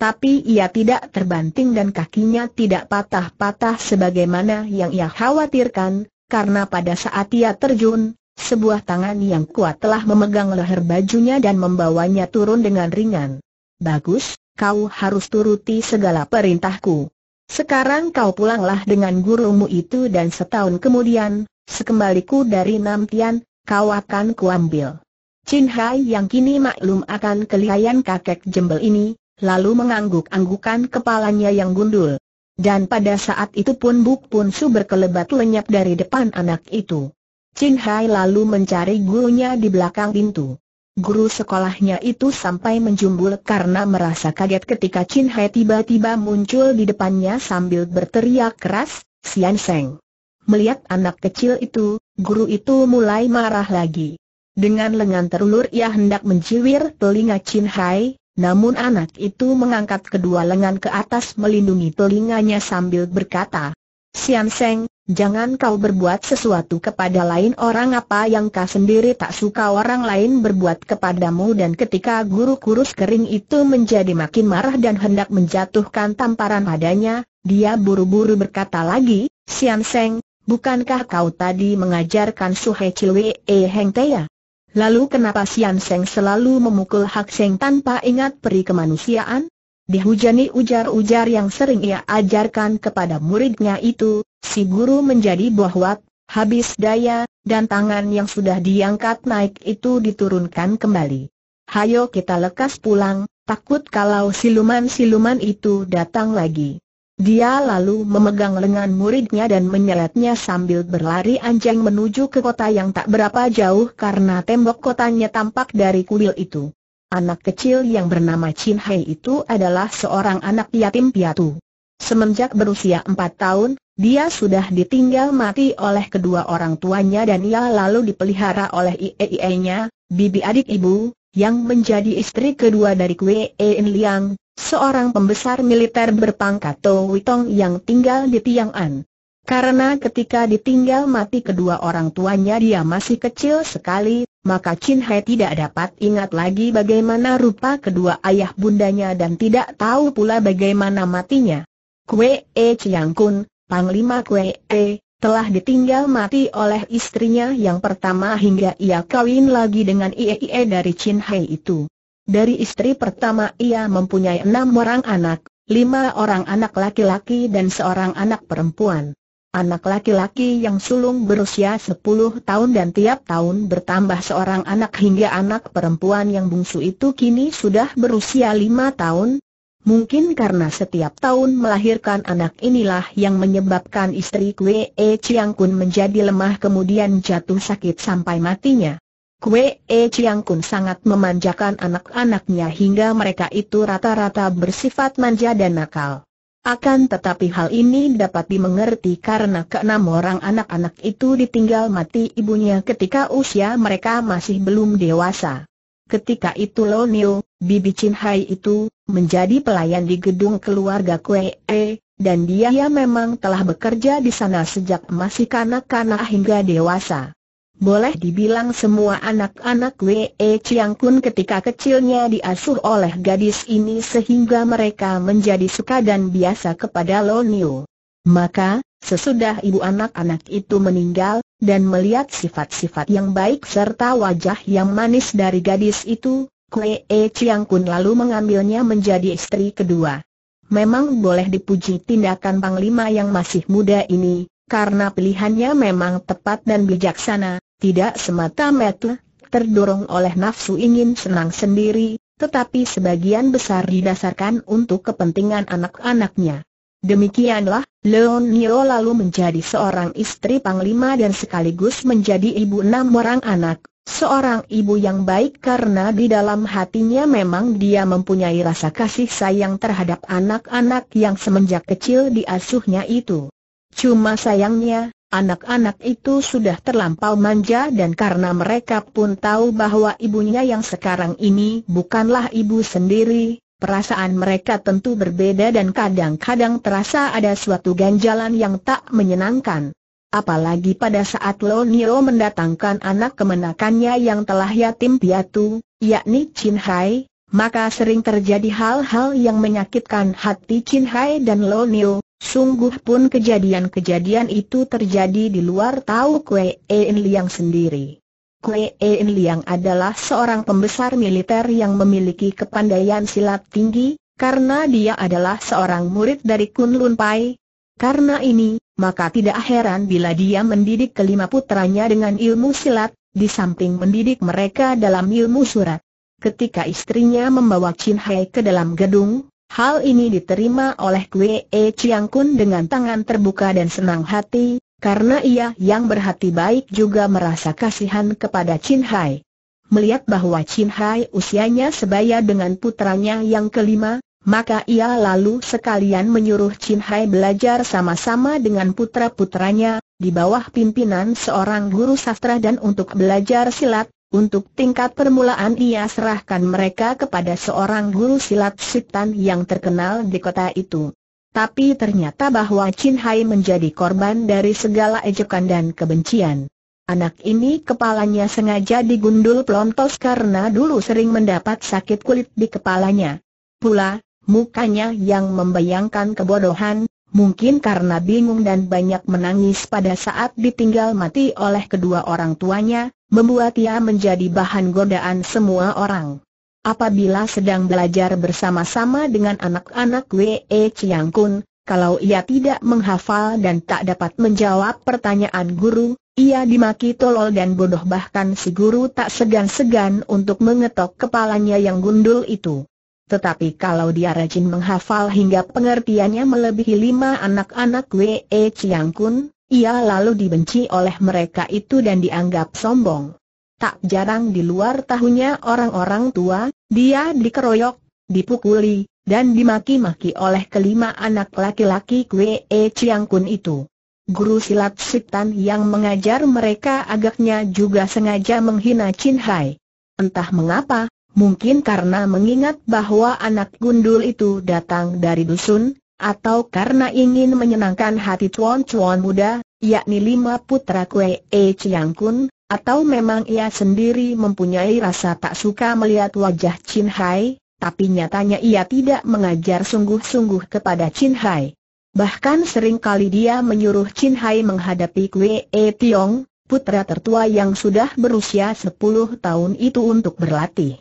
Tapi ia tidak terbanting dan kakinya tidak patah-patah sebagaimana yang ia khawatirkan, karena pada saat ia terjun, sebuah tangan yang kuat telah memegang leher bajunya dan membawanya turun dengan ringan. Bagus, kau harus turuti segala perintahku. Sekarang kau pulanglah dengan gurumu itu dan setahun kemudian, sekembaliku dari Namtian, kau akan kuambil. Chin Hai yang kini maklum akan kelihayan kakek jembel ini, lalu mengangguk-anggukan kepalanya yang gundul. Dan pada saat itu pun Buk Pun Su berkelebat lenyap dari depan anak itu. Chin Hai lalu mencari gurunya di belakang pintu. Guru sekolahnya itu sampai menjumbul karena merasa kaget ketika Chin Hai tiba-tiba muncul di depannya sambil berteriak keras, Sian Seng. Melihat anak kecil itu, guru itu mulai marah lagi. Dengan lengan terulur ia hendak menciwir telinga Chin Hai, namun anak itu mengangkat kedua lengan ke atas melindungi telinganya sambil berkata, Sian Seng, Jangan kau berbuat sesuatu kepada lain orang apa yang kau sendiri tak suka orang lain berbuat kepadamu dan ketika guru kurus kering itu menjadi makin marah dan hendak menjatuhkan tamparan padanya, dia buru-buru berkata lagi, Sian Seng, bukankah kau tadi mengajarkan Suhe Chilwe E Heng Teya? Lalu kenapa Sian Seng selalu memukul Hak Seng tanpa ingat peri kemanusiaan? Dihujani ujar-ujar yang sering ia ajarkan kepada muridnya itu, si guru menjadi bohwat, habis daya, dan tangan yang sudah diangkat naik itu diturunkan kembali. Hayo kita lekas pulang, takut kalau siluman-siluman itu datang lagi. Dia lalu memegang lengan muridnya dan menyeretnya sambil berlari anjing menuju ke kota yang tak berapa jauh karena tembok kotanya tampak dari kuil itu. Anak kecil yang bernama Chin Hei itu adalah seorang anak yatim piatu. Semenjak berusia empat tahun, dia sudah ditinggal mati oleh kedua orang tuanya dan ia lalu dipelihara oleh IEIE-nya, bibi adik ibu, yang menjadi istri kedua dari Kwe En Liang, seorang pembesar militer berpangkat Tuo Witong yang tinggal di Tiang'an. Karena ketika ditinggal mati kedua orang tuanya dia masih kecil sekali, maka Chin Hai tidak dapat ingat lagi bagaimana rupa kedua ayah bundanya dan tidak tahu pula bagaimana matinya. Kue E Chiang Kun, Panglima Kue E, telah ditinggal mati oleh istrinya yang pertama hingga ia kawin lagi dengan Ie Ie dari Chin Hai itu. Dari istri pertama ia mempunyai enam orang anak, lima orang anak laki-laki dan seorang anak perempuan. Anak laki-laki yang sulung berusia 10 tahun dan tiap tahun bertambah seorang anak hingga anak perempuan yang bungsu itu kini sudah berusia 5 tahun. Mungkin karena setiap tahun melahirkan anak inilah yang menyebabkan istri Kwe E Chiang Kun menjadi lemah kemudian jatuh sakit sampai matinya. Kwe E Chiang Kun sangat memanjakan anak-anaknya hingga mereka itu rata-rata bersifat manja dan nakal. Akan tetapi hal ini dapat dimengerti karena keenam orang anak-anak itu ditinggal mati ibunya ketika usia mereka masih belum dewasa. Ketika itu Lonio, Bibi Chin Hai itu, menjadi pelayan di gedung keluarga Kue E, dan dia memang telah bekerja di sana sejak masih kanak-kanak hingga dewasa. Boleh dibilang semua anak-anak Wei Chiang Kun ketika kecilnya diasuh oleh gadis ini sehingga mereka menjadi suka dan biasa kepada Loniu. Maka, sesudah ibu anak-anak itu meninggal, dan melihat sifat-sifat yang baik serta wajah yang manis dari gadis itu, Kue E Chiang Kun lalu mengambilnya menjadi istri kedua. Memang boleh dipuji tindakan Panglima yang masih muda ini, karena pilihannya memang tepat dan bijaksana, tidak semata-mata terdorong oleh nafsu ingin senang sendiri, tetapi sebagian besar didasarkan untuk kepentingan anak-anaknya. Demikianlah, Nio lalu menjadi seorang istri panglima dan sekaligus menjadi ibu enam orang anak, seorang ibu yang baik karena di dalam hatinya memang dia mempunyai rasa kasih sayang terhadap anak-anak yang semenjak kecil diasuhnya itu. Cuma sayangnya, Anak-anak itu sudah terlampau manja dan karena mereka pun tahu bahwa ibunya yang sekarang ini bukanlah ibu sendiri, perasaan mereka tentu berbeda dan kadang-kadang terasa ada suatu ganjalan yang tak menyenangkan. Apalagi pada saat Lonio mendatangkan anak kemenakannya yang telah yatim piatu, yakni Chin Hai, maka sering terjadi hal-hal yang menyakitkan hati Chin Hai dan Lonio, Sungguh pun kejadian-kejadian itu terjadi di luar tahu Kue En Liang sendiri. Kue En Liang adalah seorang pembesar militer yang memiliki kepandaian silat tinggi, karena dia adalah seorang murid dari Kun Lun Pai. Karena ini, maka tidak heran bila dia mendidik kelima putranya dengan ilmu silat, di samping mendidik mereka dalam ilmu surat. Ketika istrinya membawa Chin Hai ke dalam gedung, Hal ini diterima oleh Kwe E Chiang Kun dengan tangan terbuka dan senang hati, karena ia yang berhati baik juga merasa kasihan kepada Chin Hai. Melihat bahwa Chin Hai usianya sebaya dengan putranya yang kelima, maka ia lalu sekalian menyuruh Chin Hai belajar sama-sama dengan putra-putranya, di bawah pimpinan seorang guru sastra dan untuk belajar silat, untuk tingkat permulaan ia serahkan mereka kepada seorang guru silat sitan yang terkenal di kota itu. Tapi ternyata bahwa Chin Hai menjadi korban dari segala ejekan dan kebencian. Anak ini kepalanya sengaja digundul pelontos karena dulu sering mendapat sakit kulit di kepalanya. Pula, mukanya yang membayangkan kebodohan, mungkin karena bingung dan banyak menangis pada saat ditinggal mati oleh kedua orang tuanya, membuat ia menjadi bahan godaan semua orang. Apabila sedang belajar bersama-sama dengan anak-anak W.E. Chiang Kun, kalau ia tidak menghafal dan tak dapat menjawab pertanyaan guru, ia dimaki tolol dan bodoh bahkan si guru tak segan-segan untuk mengetok kepalanya yang gundul itu. Tetapi kalau dia rajin menghafal hingga pengertiannya melebihi lima anak-anak W.E. Chiang Kun, ia lalu dibenci oleh mereka itu dan dianggap sombong. Tak jarang di luar tahunya orang-orang tua, dia dikeroyok, dipukuli, dan dimaki-maki oleh kelima anak laki-laki Kwe E Chiang Kun itu. Guru silat Sitan yang mengajar mereka agaknya juga sengaja menghina Chin Hai. Entah mengapa, mungkin karena mengingat bahwa anak gundul itu datang dari dusun, atau karena ingin menyenangkan hati cuan-cuan muda, yakni lima putra Kue E Chiang Kun, atau memang ia sendiri mempunyai rasa tak suka melihat wajah Chin Hai, tapi nyatanya ia tidak mengajar sungguh-sungguh kepada Chin Hai. Bahkan sering kali dia menyuruh Chin Hai menghadapi Kue E Tiong, putra tertua yang sudah berusia 10 tahun itu untuk berlatih.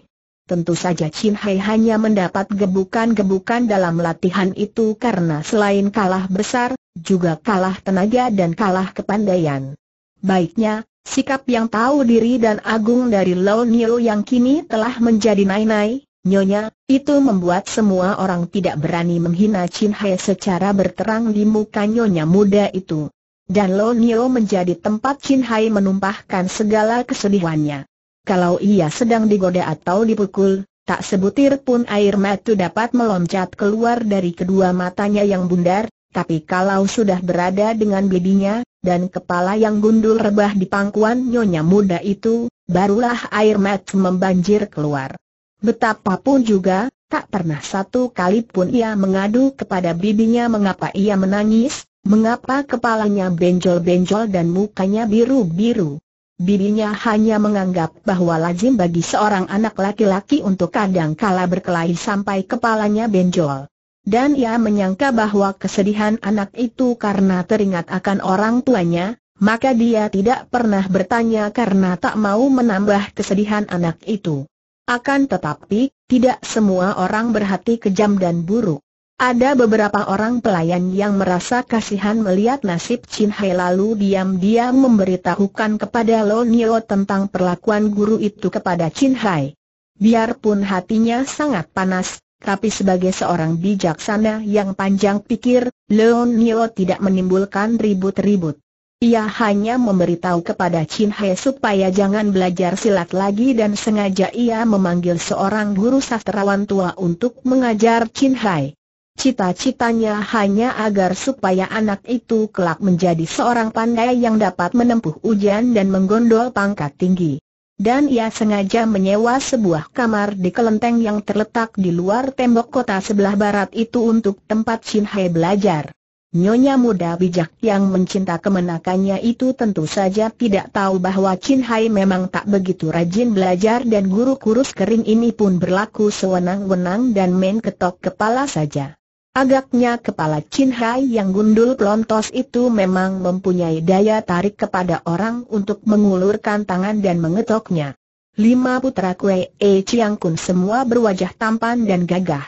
Tentu saja Chin Hai hanya mendapat gebukan-gebukan dalam latihan itu karena selain kalah besar, juga kalah tenaga dan kalah kepandaian. Baiknya, sikap yang tahu diri dan agung dari Lao Nio yang kini telah menjadi nai-nai, nyonya, itu membuat semua orang tidak berani menghina Chin Hai secara berterang di muka nyonya muda itu. Dan Lao Nio menjadi tempat Chin Hai menumpahkan segala kesedihannya. Kalau ia sedang digoda atau dipukul, tak sebutir pun air mata dapat meloncat keluar dari kedua matanya yang bundar, tapi kalau sudah berada dengan bibinya, dan kepala yang gundul rebah di pangkuan nyonya muda itu, barulah air mata membanjir keluar. Betapapun juga, tak pernah satu kali pun ia mengadu kepada bibinya mengapa ia menangis, mengapa kepalanya benjol-benjol dan mukanya biru-biru. Bibinya hanya menganggap bahwa lazim bagi seorang anak laki-laki untuk kadang kala berkelahi sampai kepalanya benjol. Dan ia menyangka bahwa kesedihan anak itu karena teringat akan orang tuanya, maka dia tidak pernah bertanya karena tak mau menambah kesedihan anak itu. Akan tetapi, tidak semua orang berhati kejam dan buruk. Ada beberapa orang pelayan yang merasa kasihan melihat nasib Chin Hai lalu diam-diam memberitahukan kepada Lo Nio tentang perlakuan guru itu kepada Chin Hai. Biarpun hatinya sangat panas, tapi sebagai seorang bijaksana yang panjang pikir, Lo Nio tidak menimbulkan ribut-ribut. Ia hanya memberitahu kepada Chin Hai supaya jangan belajar silat lagi dan sengaja ia memanggil seorang guru sastrawan tua untuk mengajar Chin Hai. Cita-citanya hanya agar supaya anak itu kelak menjadi seorang pandai yang dapat menempuh ujian dan menggondol pangkat tinggi. Dan ia sengaja menyewa sebuah kamar di kelenteng yang terletak di luar tembok kota sebelah barat itu untuk tempat Shin Hai belajar. Nyonya muda bijak yang mencinta kemenakannya itu tentu saja tidak tahu bahwa Shin Hai memang tak begitu rajin belajar dan guru kurus kering ini pun berlaku sewenang-wenang dan main ketok kepala saja. Agaknya kepala Chin Hai yang gundul pelontos itu memang mempunyai daya tarik kepada orang untuk mengulurkan tangan dan mengetoknya. Lima putra Kue E Chiang Kun semua berwajah tampan dan gagah.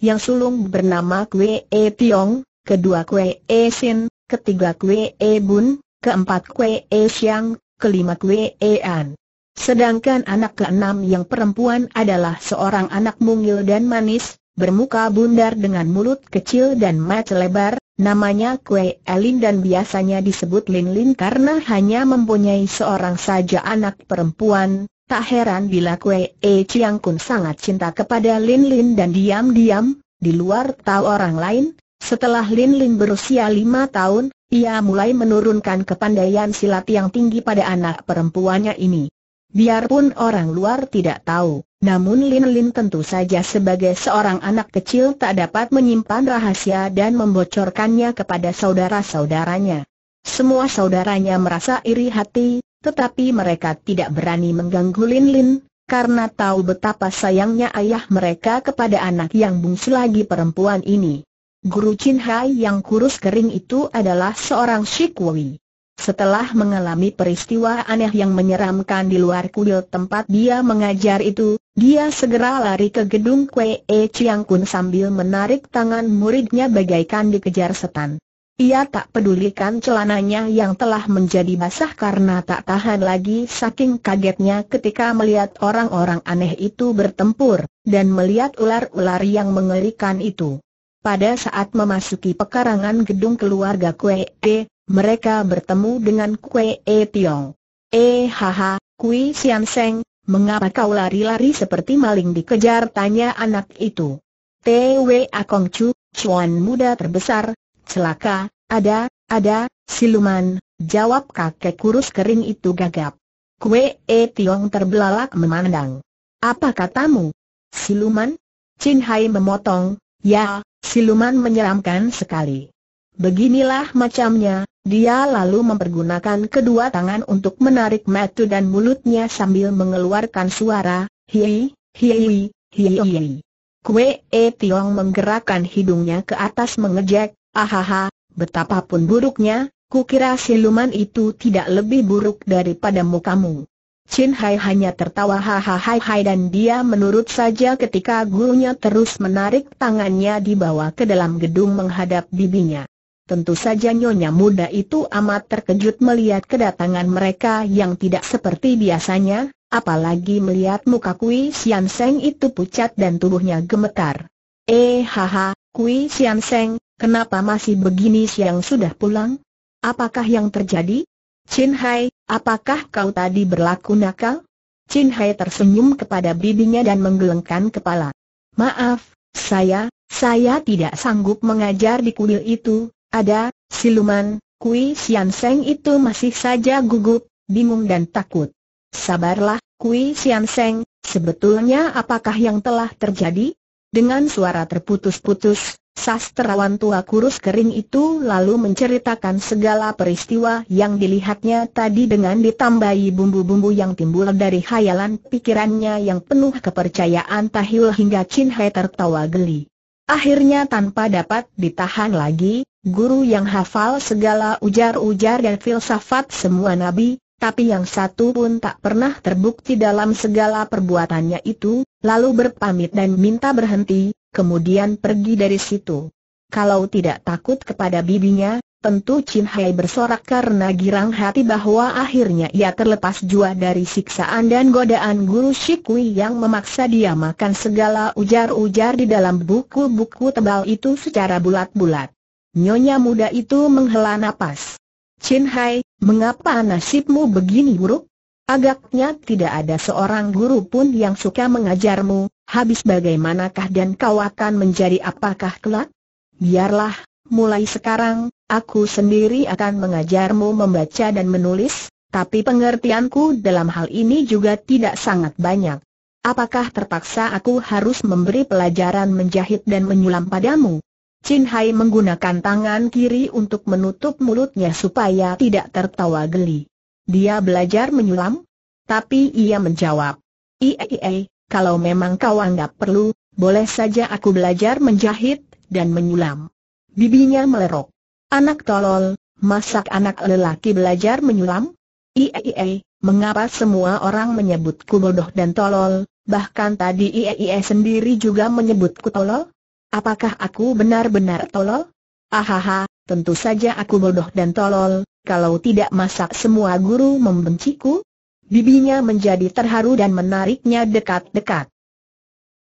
Yang sulung bernama Kue E Tiong, kedua Kue E Sin, ketiga Kue E Bun, keempat Kue E Siang, kelima Kue E An. Sedangkan anak keenam yang perempuan adalah seorang anak mungil dan manis, bermuka bundar dengan mulut kecil dan mata lebar, namanya Kue Elin dan biasanya disebut Lin Lin karena hanya mempunyai seorang saja anak perempuan. Tak heran bila Kue E Chiang Kun sangat cinta kepada Lin Lin dan diam-diam, di luar tahu orang lain, setelah Lin Lin berusia lima tahun, ia mulai menurunkan kepandaian silat yang tinggi pada anak perempuannya ini. Biarpun orang luar tidak tahu, namun Lin Lin tentu saja sebagai seorang anak kecil tak dapat menyimpan rahasia dan membocorkannya kepada saudara-saudaranya. Semua saudaranya merasa iri hati, tetapi mereka tidak berani mengganggu Lin Lin, karena tahu betapa sayangnya ayah mereka kepada anak yang bungsu lagi perempuan ini. Guru Chin Hai yang kurus kering itu adalah seorang shikwui. Setelah mengalami peristiwa aneh yang menyeramkan di luar kuil tempat dia mengajar itu, dia segera lari ke gedung Kwe e Chiang Kun sambil menarik tangan muridnya bagaikan dikejar setan. Ia tak pedulikan celananya yang telah menjadi basah karena tak tahan lagi saking kagetnya ketika melihat orang-orang aneh itu bertempur, dan melihat ular-ular yang mengerikan itu. Pada saat memasuki pekarangan gedung keluarga Kwe e, mereka bertemu dengan Kwe e Tiong. Eh haha, Kui Sian Seng, Mengapa kau lari-lari seperti maling dikejar tanya anak itu? Tw Akong Chu, cuan muda terbesar, celaka, ada, ada, siluman, jawab kakek kurus kering itu gagap. Kwe E Tiong terbelalak memandang. Apa katamu? Siluman? Chin Hai memotong, ya, siluman menyeramkan sekali. Beginilah macamnya, dia lalu mempergunakan kedua tangan untuk menarik metu dan mulutnya sambil mengeluarkan suara, hiei, hiei, hiei. Kwe E Tiong menggerakkan hidungnya ke atas mengejek, ahaha, betapapun buruknya, kukira siluman itu tidak lebih buruk daripada mukamu. Chin Hai hanya tertawa hahaha hai dan dia menurut saja ketika gurunya terus menarik tangannya dibawa ke dalam gedung menghadap bibinya. Tentu saja nyonya muda itu amat terkejut melihat kedatangan mereka yang tidak seperti biasanya, apalagi melihat muka Kui Sian Seng itu pucat dan tubuhnya gemetar. Eh haha, Kui Sian Seng, kenapa masih begini siang sudah pulang? Apakah yang terjadi? Chin Hai, apakah kau tadi berlaku nakal? Chin Hai tersenyum kepada bibinya dan menggelengkan kepala. Maaf, saya, saya tidak sanggup mengajar di kuil itu, ada, siluman, Kui Sian Seng itu masih saja gugup, bingung dan takut. Sabarlah, Kui Sian Seng, sebetulnya apakah yang telah terjadi? Dengan suara terputus-putus, sastrawan tua kurus kering itu lalu menceritakan segala peristiwa yang dilihatnya tadi dengan ditambahi bumbu-bumbu yang timbul dari khayalan pikirannya yang penuh kepercayaan Tahil hingga Chin Hai tertawa geli. Akhirnya tanpa dapat ditahan lagi, guru yang hafal segala ujar-ujar dan filsafat semua nabi, tapi yang satu pun tak pernah terbukti dalam segala perbuatannya itu, lalu berpamit dan minta berhenti, kemudian pergi dari situ. Kalau tidak takut kepada bibinya, Tentu Chin Hai bersorak karena girang hati bahwa akhirnya ia terlepas jua dari siksaan dan godaan guru Shikui yang memaksa dia makan segala ujar-ujar di dalam buku-buku tebal itu secara bulat-bulat. Nyonya muda itu menghela napas. Chin Hai, mengapa nasibmu begini buruk? Agaknya tidak ada seorang guru pun yang suka mengajarmu, habis bagaimanakah dan kau akan menjadi apakah kelak? Biarlah, mulai sekarang, aku sendiri akan mengajarmu membaca dan menulis, tapi pengertianku dalam hal ini juga tidak sangat banyak. Apakah terpaksa aku harus memberi pelajaran menjahit dan menyulam padamu? Chin Hai menggunakan tangan kiri untuk menutup mulutnya supaya tidak tertawa geli. Dia belajar menyulam? Tapi ia menjawab, Iya iya, iya kalau memang kau anggap perlu, boleh saja aku belajar menjahit dan menyulam. Bibinya melerok. Anak tolol, masak anak lelaki belajar menyulam? Iee, iya, iya, iya. mengapa semua orang menyebutku bodoh dan tolol, bahkan tadi Iee sendiri juga menyebutku tolol? Apakah aku benar-benar tolol? Ahaha, tentu saja aku bodoh dan tolol, kalau tidak masak semua guru membenciku? Bibinya menjadi terharu dan menariknya dekat-dekat.